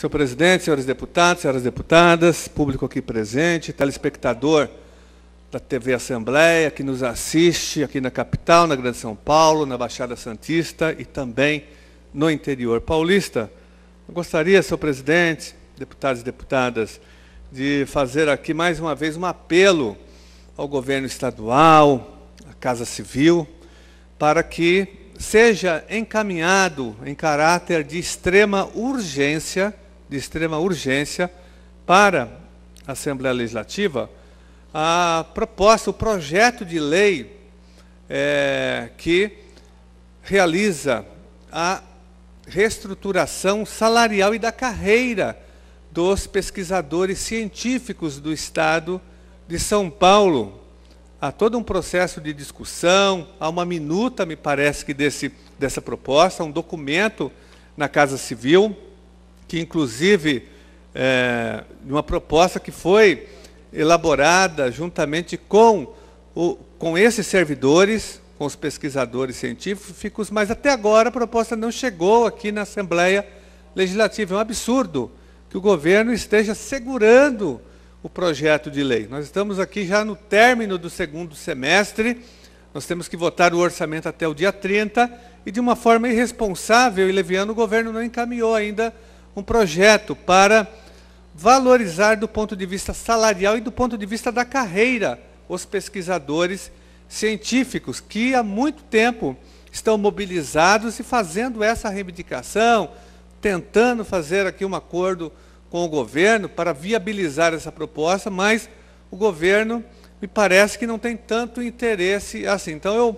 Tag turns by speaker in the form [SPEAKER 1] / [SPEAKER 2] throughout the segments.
[SPEAKER 1] Senhor presidente, senhores deputados, senhoras deputadas, público aqui presente, telespectador da TV Assembleia, que nos assiste aqui na capital, na Grande São Paulo, na Baixada Santista e também no interior paulista. Eu gostaria, senhor presidente, deputados e deputadas, de fazer aqui mais uma vez um apelo ao governo estadual, à Casa Civil, para que seja encaminhado em caráter de extrema urgência de extrema urgência para a Assembleia Legislativa a proposta, o projeto de lei é, que realiza a reestruturação salarial e da carreira dos pesquisadores científicos do Estado de São Paulo. Há todo um processo de discussão, há uma minuta, me parece, que desse, dessa proposta, um documento na Casa Civil, que inclusive é, uma proposta que foi elaborada juntamente com, o, com esses servidores, com os pesquisadores científicos, mas até agora a proposta não chegou aqui na Assembleia Legislativa. É um absurdo que o governo esteja segurando o projeto de lei. Nós estamos aqui já no término do segundo semestre, nós temos que votar o orçamento até o dia 30, e de uma forma irresponsável e leviana, o governo não encaminhou ainda um projeto para valorizar do ponto de vista salarial e do ponto de vista da carreira os pesquisadores científicos que há muito tempo estão mobilizados e fazendo essa reivindicação, tentando fazer aqui um acordo com o governo para viabilizar essa proposta, mas o governo me parece que não tem tanto interesse assim. Então eu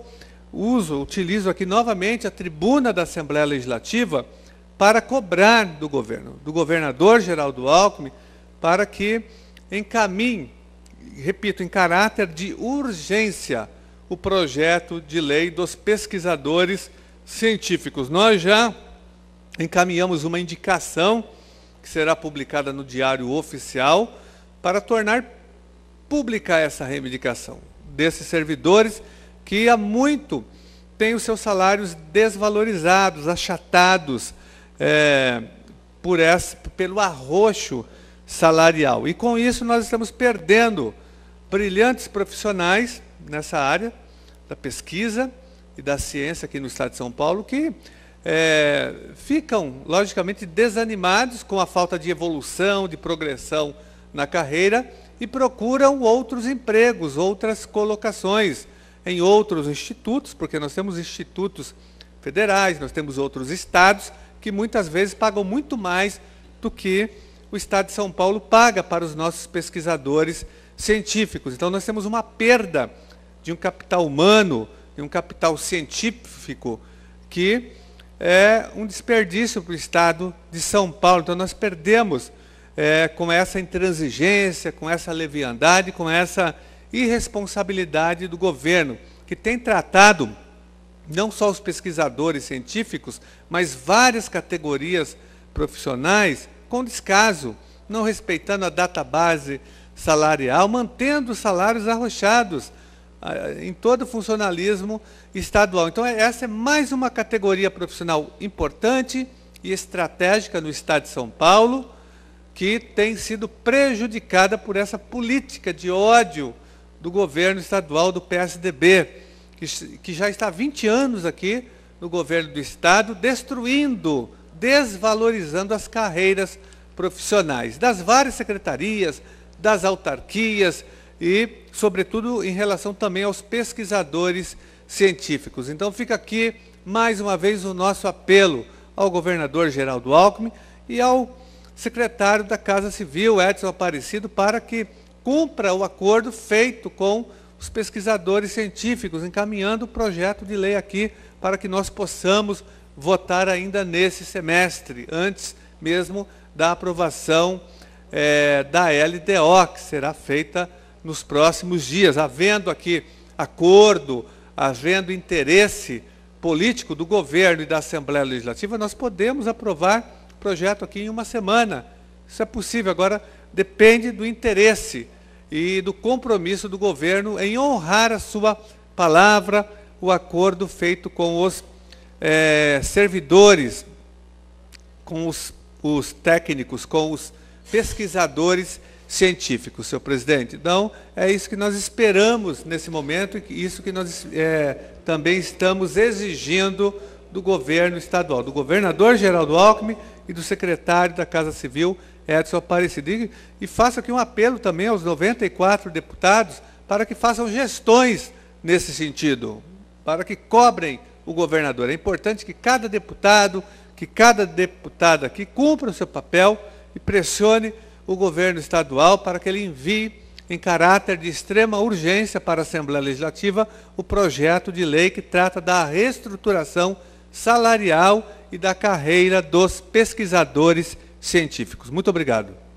[SPEAKER 1] uso, utilizo aqui novamente a tribuna da Assembleia Legislativa para cobrar do governo, do governador Geraldo Alckmin, para que encaminhe, repito, em caráter de urgência, o projeto de lei dos pesquisadores científicos. Nós já encaminhamos uma indicação que será publicada no Diário Oficial para tornar pública essa reivindicação desses servidores que há muito têm os seus salários desvalorizados, achatados, é, por essa, pelo arroxo salarial. E com isso nós estamos perdendo brilhantes profissionais nessa área da pesquisa e da ciência aqui no estado de São Paulo que é, ficam, logicamente, desanimados com a falta de evolução, de progressão na carreira e procuram outros empregos, outras colocações em outros institutos, porque nós temos institutos federais, nós temos outros estados que muitas vezes pagam muito mais do que o Estado de São Paulo paga para os nossos pesquisadores científicos. Então, nós temos uma perda de um capital humano, de um capital científico, que é um desperdício para o Estado de São Paulo. Então, nós perdemos é, com essa intransigência, com essa leviandade, com essa irresponsabilidade do governo, que tem tratado não só os pesquisadores científicos, mas várias categorias profissionais com descaso, não respeitando a data base salarial, mantendo salários arrochados ah, em todo o funcionalismo estadual. Então, é, essa é mais uma categoria profissional importante e estratégica no Estado de São Paulo, que tem sido prejudicada por essa política de ódio do governo estadual do PSDB que, que já está há 20 anos aqui no governo do Estado, destruindo, desvalorizando as carreiras profissionais das várias secretarias, das autarquias e, sobretudo, em relação também aos pesquisadores científicos. Então fica aqui, mais uma vez, o nosso apelo ao governador Geraldo Alckmin e ao secretário da Casa Civil, Edson Aparecido, para que cumpra o acordo feito com os pesquisadores científicos encaminhando o projeto de lei aqui para que nós possamos votar ainda nesse semestre, antes mesmo da aprovação é, da LDO, que será feita nos próximos dias. Havendo aqui acordo, havendo interesse político do governo e da Assembleia Legislativa, nós podemos aprovar o projeto aqui em uma semana. Isso é possível. Agora, depende do interesse e do compromisso do governo em honrar a sua palavra, o acordo feito com os é, servidores, com os, os técnicos, com os pesquisadores científicos, senhor presidente. Então, é isso que nós esperamos nesse momento, e isso que nós é, também estamos exigindo do governo estadual, do governador Geraldo Alckmin e do secretário da Casa Civil, Edson Aparecidig, e faço aqui um apelo também aos 94 deputados para que façam gestões nesse sentido, para que cobrem o governador. É importante que cada deputado, que cada deputada aqui cumpra o seu papel e pressione o governo estadual para que ele envie, em caráter de extrema urgência para a Assembleia Legislativa, o projeto de lei que trata da reestruturação salarial e da carreira dos pesquisadores científicos. Muito obrigado.